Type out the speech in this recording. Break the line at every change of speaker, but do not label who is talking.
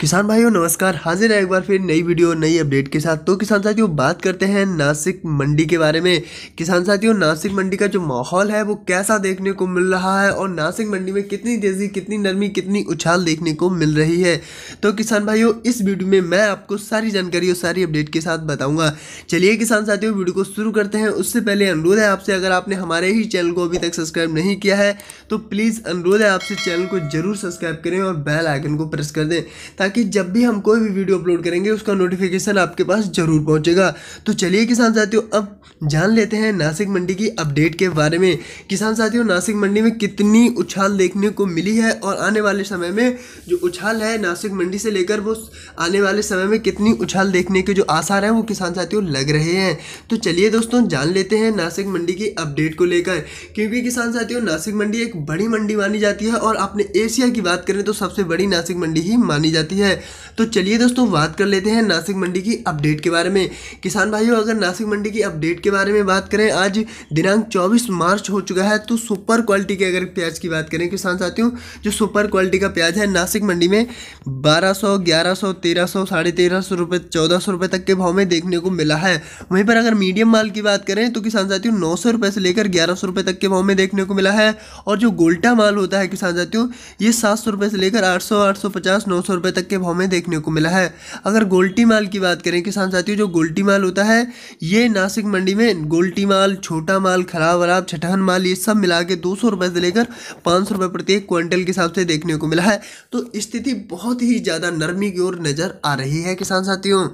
किसान भाइयों नमस्कार हाजिर है एक बार फिर नई वीडियो नई अपडेट के साथ तो किसान साथियों बात करते हैं नासिक मंडी के बारे में किसान साथियों नासिक मंडी का जो माहौल है वो कैसा देखने को मिल रहा है और नासिक मंडी में कितनी तेज़ी कितनी नरमी कितनी उछाल देखने को मिल रही है तो किसान भाइयों इस वीडियो में मैं आपको सारी जानकारी और सारी अपडेट के साथ बताऊँगा चलिए किसान साथियों वीडियो को शुरू करते हैं उससे पहले अनुरोध है आपसे अगर आपने हमारे ही चैनल को अभी तक सब्सक्राइब नहीं किया है तो प्लीज़ अनुरोध है आपसे चैनल को जरूर सब्सक्राइब करें और बैल आइकन को प्रेस कर दें ताकि ताकि जब भी हम कोई भी वीडियो अपलोड करेंगे उसका नोटिफिकेशन आपके पास जरूर पहुंचेगा तो चलिए किसान साथियों अब जान लेते हैं नासिक मंडी की अपडेट के बारे में किसान साथियों नासिक मंडी में कितनी उछाल देखने को मिली है और आने वाले समय में जो उछाल है नासिक मंडी से लेकर वो आने वाले समय में कितनी उछाल देखने के जो आसार हैं वो किसान साथियों लग रहे हैं तो चलिए दोस्तों जान लेते हैं नासिक मंडी की अपडेट को लेकर क्योंकि किसान साथियों नासिक मंडी एक बड़ी मंडी मानी जाती है और आपने एशिया की बात करें तो सबसे बड़ी नासिक मंडी ही मानी जाती है रही है तो चलिए दोस्तों बात कर लेते हैं नासिक मंडी की अपडेट के बारे में किसान भाइयों अगर नासिक मंडी की अपडेट के बारे में बात करें आज दिनांक 24 मार्च हो चुका है तो सुपर क्वालिटी के अगर प्याज की बात करें किसान साथियों जो सुपर क्वालिटी का प्याज है नासिक मंडी में 1200 सौ ग्यारह सौ तेरह सौ साढ़े तक के भाव में देखने को मिला है वहीं पर अगर मीडियम माल की बात करें तो किसान साथियों नौ सौ से लेकर ग्यारह तक के भाव में देखने को मिला है और जो गोल्टा माल होता है किसान साथियों ये सात से लेकर आठ सौ आठ सौ तक के भाव में देखने को मिला है अगर गोल्टी माल की बात करें किसान साथियों जो गोल्टी माल होता है ये नासिक मंडी में गोल्टी माल छोटा माल खराब वराब छठहन माल ये सब मिला के दो सौ से लेकर पाँच सौ प्रति एक क्विंटल के हिसाब से देखने को मिला है तो स्थिति बहुत ही ज़्यादा नरमी की ओर नज़र आ रही है किसान साथियों